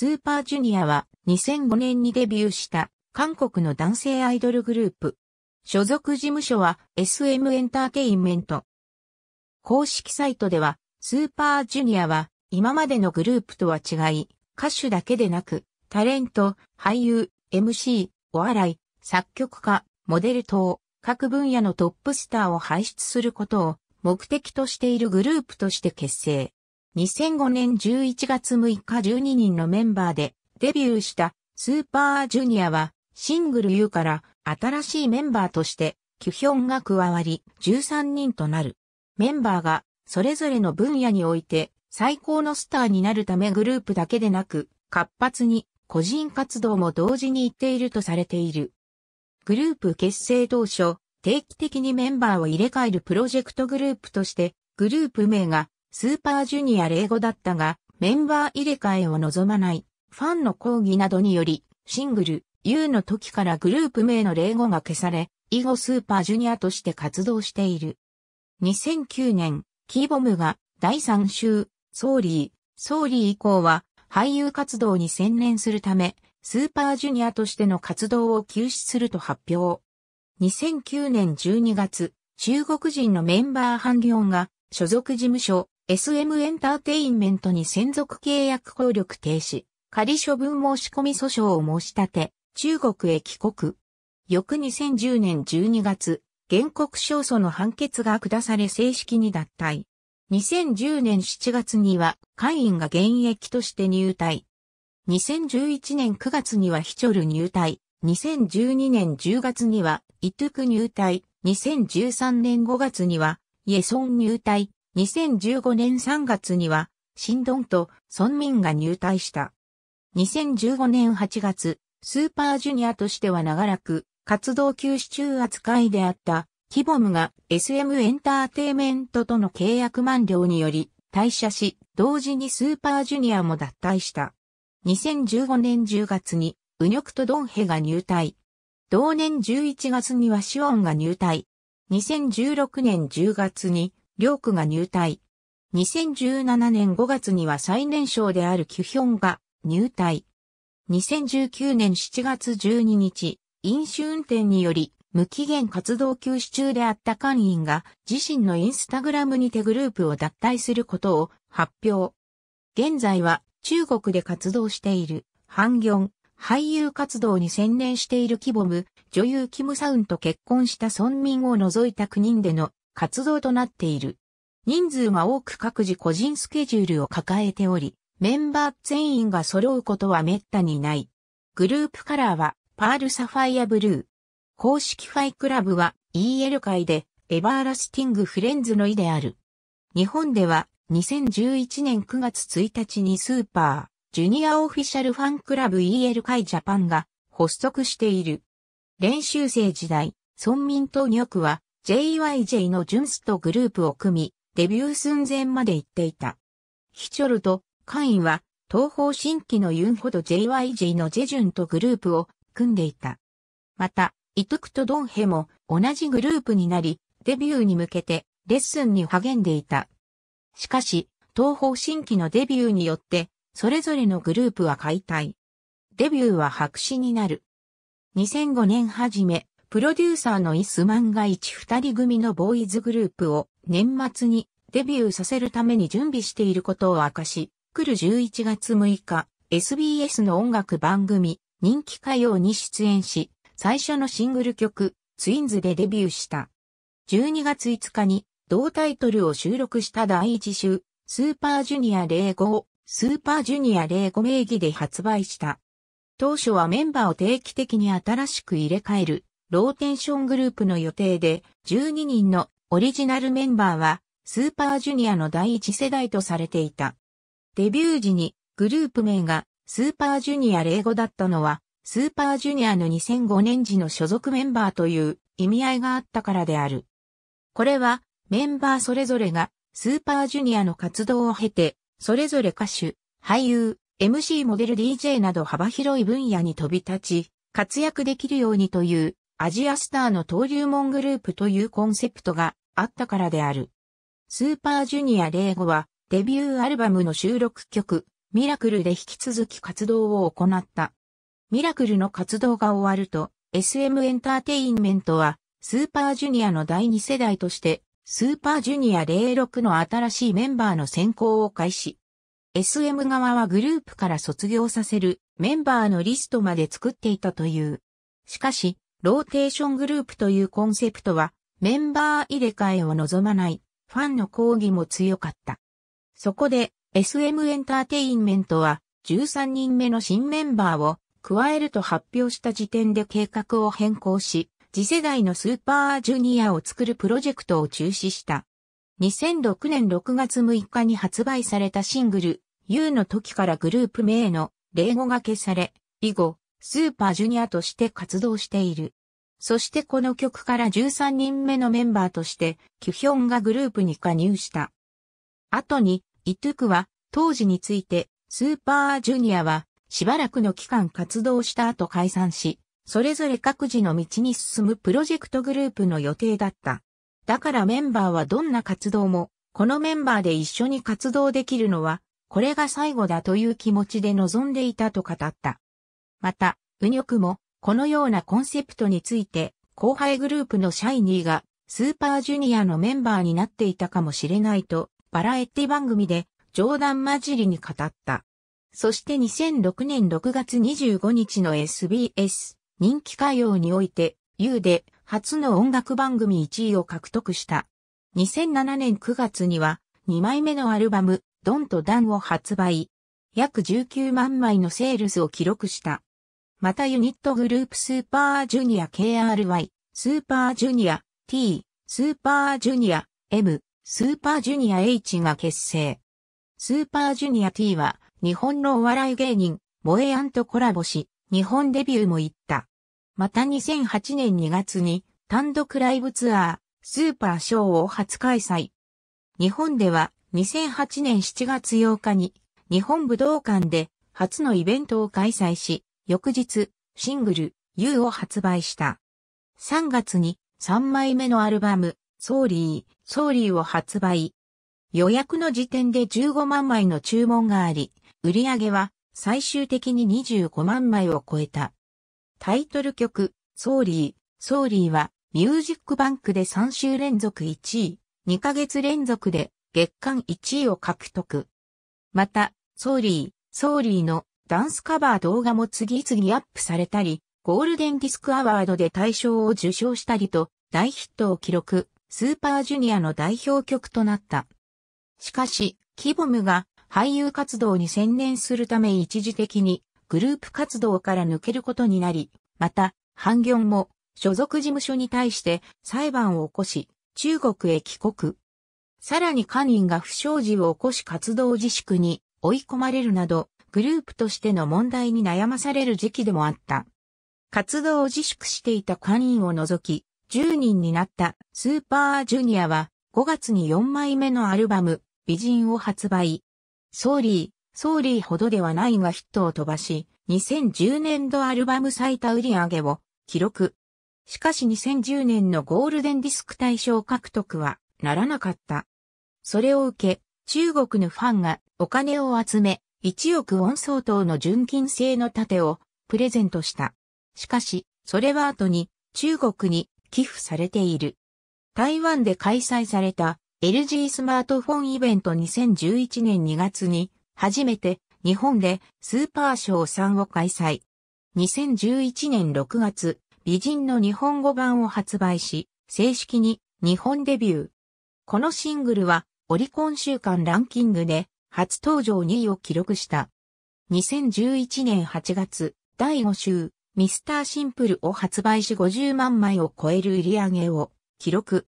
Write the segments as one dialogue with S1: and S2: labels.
S1: スーパージュニアは2005年にデビューした韓国の男性アイドルグループ。所属事務所は SM エンターテインメント。公式サイトではスーパージュニアは今までのグループとは違い、歌手だけでなく、タレント、俳優、MC、お笑い、作曲家、モデル等、各分野のトップスターを輩出することを目的としているグループとして結成。2005年11月6日12人のメンバーでデビューしたスーパージュニアはシングル U から新しいメンバーとしてキュヒョンが加わり13人となる。メンバーがそれぞれの分野において最高のスターになるためグループだけでなく活発に個人活動も同時に行っているとされている。グループ結成当初、定期的にメンバーを入れ替えるプロジェクトグループとして、グループ名がスーパージュニア0語だったが、メンバー入れ替えを望まない、ファンの抗議などにより、シングル、U の時からグループ名の0語が消され、以後スーパージュニアとして活動している。2009年、キーボムが第3週、ソーリー、ソーリー以降は俳優活動に専念するため、スーパージュニアとしての活動を休止すると発表。2009年12月、中国人のメンバーハンギョンが所属事務所 SM エンターテインメントに専属契約効力停止、仮処分申し込み訴訟を申し立て、中国へ帰国。翌2010年12月、原告勝訴の判決が下され正式に脱退。2010年7月には会員が現役として入隊。2011年9月にはヒチョル入隊。2012年10月にはイトゥク入隊。2013年5月にはイエソン入隊。2015年3月には、新ドンとミ民が入隊した。2015年8月、スーパージュニアとしては長らく活動休止中扱いであったキボムが SM エンターテイメントとの契約満了により退社し、同時にスーパージュニアも脱退した。2015年10月に、ウニョクとドンヘが入隊。同年11月にはシオンが入隊。2016年10月に、両区が入隊。2017年5月には最年少であるキュヒョンが入隊。2019年7月12日、飲酒運転により無期限活動休止中であった官員が自身のインスタグラムにてグループを脱退することを発表。現在は中国で活動しているハンギョン、俳優活動に専念しているキボム、女優キムサウンと結婚した村民を除いた9人での活動となっている。人数が多く各自個人スケジュールを抱えており、メンバー全員が揃うことは滅多にない。グループカラーはパールサファイアブルー。公式ファイクラブは EL 界でエバーラスティングフレンズの意である。日本では2011年9月1日にスーパー、ジュニアオフィシャルファンクラブ EL 界ジャパンが発足している。練習生時代、村民と女区は JYJ のジュンスとグループを組み、デビュー寸前まで行っていた。ヒチョルとカインは、東方新規のユンホど、JYJ のジェジュンとグループを組んでいた。また、イトクとドンヘも同じグループになり、デビューに向けてレッスンに励んでいた。しかし、東方新規のデビューによって、それぞれのグループは解体。デビューは白紙になる。2005年初め、プロデューサーのイスマンが一二人組のボーイズグループを年末にデビューさせるために準備していることを明かし、来る11月6日、SBS の音楽番組、人気歌謡に出演し、最初のシングル曲、ツインズでデビューした。12月5日に、同タイトルを収録した第一週、スーパージュニア05を、スーパージュニア05名義で発売した。当初はメンバーを定期的に新しく入れ替えるローテンショングループの予定で、12人のオリジナルメンバーは、スーパージュニアの第一世代とされていた。デビュー時にグループ名がスーパージュニア0語だったのは、スーパージュニアの2005年時の所属メンバーという意味合いがあったからである。これはメンバーそれぞれがスーパージュニアの活動を経て、それぞれ歌手、俳優、MC モデル DJ など幅広い分野に飛び立ち、活躍できるようにというアジアスターの登竜門グループというコンセプトがあったからである。スーパージュニア05はデビューアルバムの収録曲ミラクルで引き続き活動を行った。ミラクルの活動が終わると SM エンターテインメントはスーパージュニアの第2世代としてスーパージュニア06の新しいメンバーの選考を開始。SM 側はグループから卒業させるメンバーのリストまで作っていたという。しかし、ローテーショングループというコンセプトは、メンバー入れ替えを望まない、ファンの抗議も強かった。そこで、SM エンターテインメントは、13人目の新メンバーを加えると発表した時点で計画を変更し、次世代のスーパージュニアを作るプロジェクトを中止した。2006年6月6日に発売されたシングル、u の時からグループ名の例語が消され、以後、スーパージュニアとして活動している。そしてこの曲から13人目のメンバーとして、キュヒョンがグループに加入した。後に、イトゥクは、当時について、スーパージュニアは、しばらくの期間活動した後解散し、それぞれ各自の道に進むプロジェクトグループの予定だった。だからメンバーはどんな活動も、このメンバーで一緒に活動できるのは、これが最後だという気持ちで臨んでいたと語った。また、ょくも、このようなコンセプトについて、後輩グループのシャイニーが、スーパージュニアのメンバーになっていたかもしれないと、バラエティ番組で、冗談交じりに語った。そして2006年6月25日の SBS 人気歌謡において、U で初の音楽番組1位を獲得した。2007年9月には2枚目のアルバム、ドンとダンを発売。約19万枚のセールスを記録した。またユニットグループスーパージュニア KRY、スーパージュニア T、スーパージュニア M、スーパージュニア H が結成。スーパージュニア T は日本のお笑い芸人、萌えアンとコラボし、日本デビューも行った。また2008年2月に単独ライブツアー、スーパーショーを初開催。日本では2008年7月8日に日本武道館で初のイベントを開催し、翌日、シングル、You を発売した。3月に3枚目のアルバム、ソーリー、ソーリーを発売。予約の時点で15万枚の注文があり、売り上げは最終的に25万枚を超えた。タイトル曲、ソーリー、ソーリーは、ミュージックバンクで3週連続1位、2ヶ月連続で月間1位を獲得。また、ソーリー、ソーリーのダンスカバー動画も次々アップされたり、ゴールデンディスクアワードで大賞を受賞したりと、大ヒットを記録、スーパージュニアの代表曲となった。しかし、キボムが俳優活動に専念するため一時的にグループ活動から抜けることになり、また、ハンギョンも所属事務所に対して裁判を起こし、中国へ帰国。さらにカニンが不祥事を起こし活動自粛に追い込まれるなど、グループとしての問題に悩まされる時期でもあった。活動を自粛していた会員を除き、10人になったスーパージュニアは5月に4枚目のアルバム、美人を発売。ソーリー、ソーリーほどではないがヒットを飛ばし、2010年度アルバム最多売上を記録。しかし2010年のゴールデンディスク大賞獲得はならなかった。それを受け、中国のファンがお金を集め、1億ウォン相当の純金製の盾をプレゼントした。しかし、それは後に中国に寄付されている。台湾で開催された LG スマートフォンイベント2011年2月に初めて日本でスーパーショー3を開催。2011年6月、美人の日本語版を発売し、正式に日本デビュー。このシングルはオリコン週間ランキングで初登場2位を記録した。2011年8月、第5週、ミスターシンプルを発売し50万枚を超える売り上げを記録。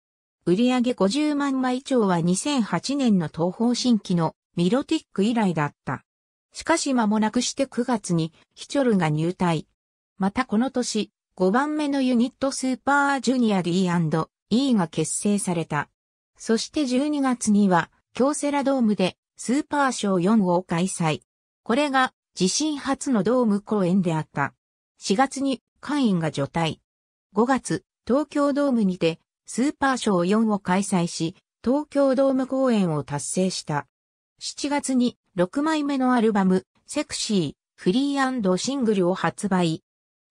S1: 売り上げ50万枚超は2008年の東方新規のミロティック以来だった。しかし間もなくして9月にヒチョルが入隊。またこの年、5番目のユニットスーパージュニア D&E が結成された。そして12月には、京セラドームでスーパーショー4を開催。これが自身初のドーム公演であった。4月に会員が除隊。5月、東京ドームにてスーパーショー4を開催し、東京ドーム公演を達成した。7月に6枚目のアルバム、セクシー、フリーシングルを発売。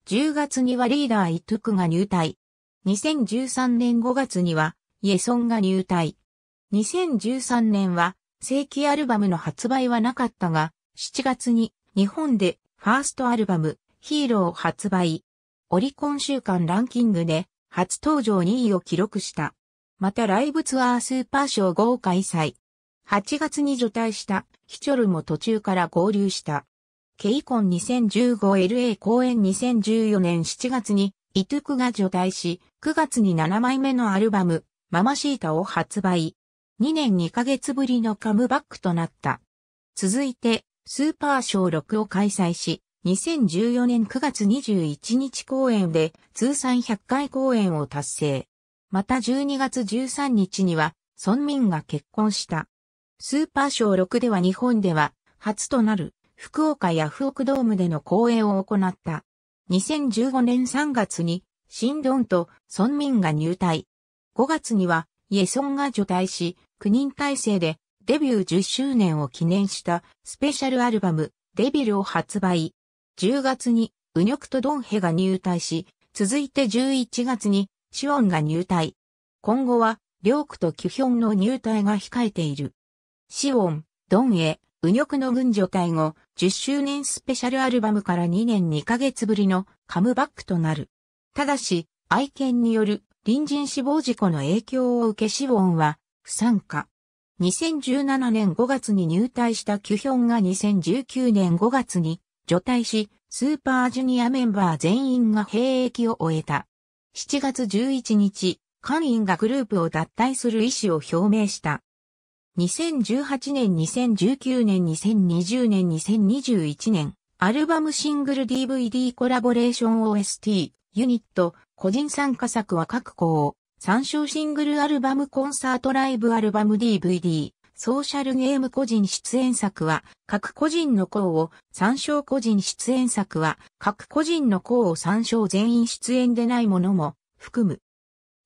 S1: 10月にはリーダーイトゥクが入隊。2013年5月には、イエソンが入隊。2013年は、正規アルバムの発売はなかったが、7月に日本でファーストアルバム、ヒーローを発売。オリコン週間ランキングで初登場2位を記録した。またライブツアースーパーショー号開催。8月に除隊したヒチョルも途中から合流した。ケイコン 2015LA 公演2014年7月にイトゥクが除隊し、9月に7枚目のアルバム、ママシータを発売。2年2ヶ月ぶりのカムバックとなった。続いて、スーパーショー6を開催し、2014年9月21日公演で通算100回公演を達成。また12月13日には、村民が結婚した。スーパーショー6では日本では初となる福岡ヤフオクドームでの公演を行った。2015年3月に、新ドンと村民が入隊。5月にはイエソンが除隊し、9人体制でデビュー10周年を記念したスペシャルアルバム、デビルを発売。10月に、ウニョクとドンヘが入隊し、続いて11月に、シオンが入隊。今後は、リョークとキュヒョンの入隊が控えている。シオン、ドンヘ、ウニョクの軍除隊後、10周年スペシャルアルバムから2年2ヶ月ぶりのカムバックとなる。ただし、愛犬による隣人死亡事故の影響を受けシウォンは不参加。2017年5月に入隊したキュヒョンが2019年5月に除隊し、スーパージュニアメンバー全員が兵役を終えた。7月11日、官員がグループを脱退する意思を表明した。2018年、2019年、2020年、2021年、アルバムシングル DVD コラボレーション OST、ユニット、個人参加作は各を参照シングルアルバムコンサートライブアルバム DVD、ソーシャルゲーム個人出演作は、各個人の校を、参照個人出演作は、各個人の校を参照全員出演でないものも、含む。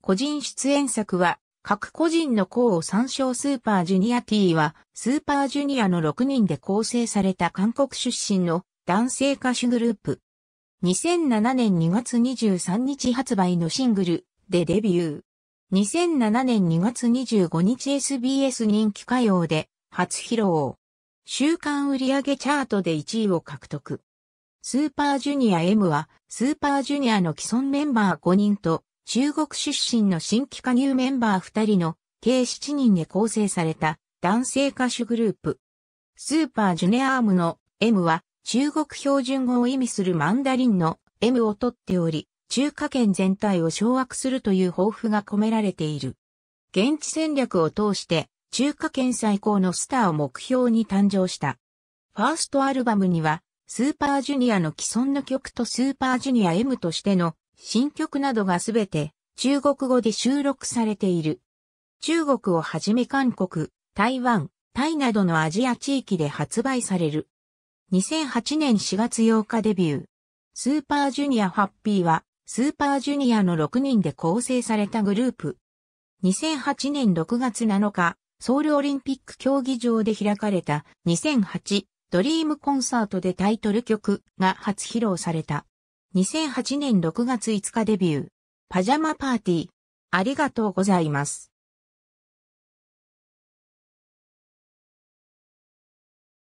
S1: 個人出演作は、各個人の校を参照スーパージュニア T は、スーパージュニアの6人で構成された韓国出身の男性歌手グループ。2007年2月23日発売のシングルでデビュー。2007年2月25日 SBS 人気歌謡で初披露。週間売上チャートで1位を獲得。スーパージュニア M はスーパージュニアの既存メンバー5人と中国出身の新規加入メンバー2人の計7人で構成された男性歌手グループ。スーパージュニアアームの M は中国標準語を意味するマンダリンの M を取っており、中華圏全体を掌握するという抱負が込められている。現地戦略を通して、中華圏最高のスターを目標に誕生した。ファーストアルバムには、スーパージュニアの既存の曲とスーパージュニア M としての新曲などがすべて中国語で収録されている。中国をはじめ韓国、台湾、タイなどのアジア地域で発売される。2008年4月8日デビュー。スーパージュニアハッピーは、スーパージュニアの6人で構成されたグループ。2008年6月7日、ソウルオリンピック競技場で開かれた2008ドリームコンサートでタイトル曲が初披露された。2008年6月5日デビュー。パジャマパーティー。ありがとうございます。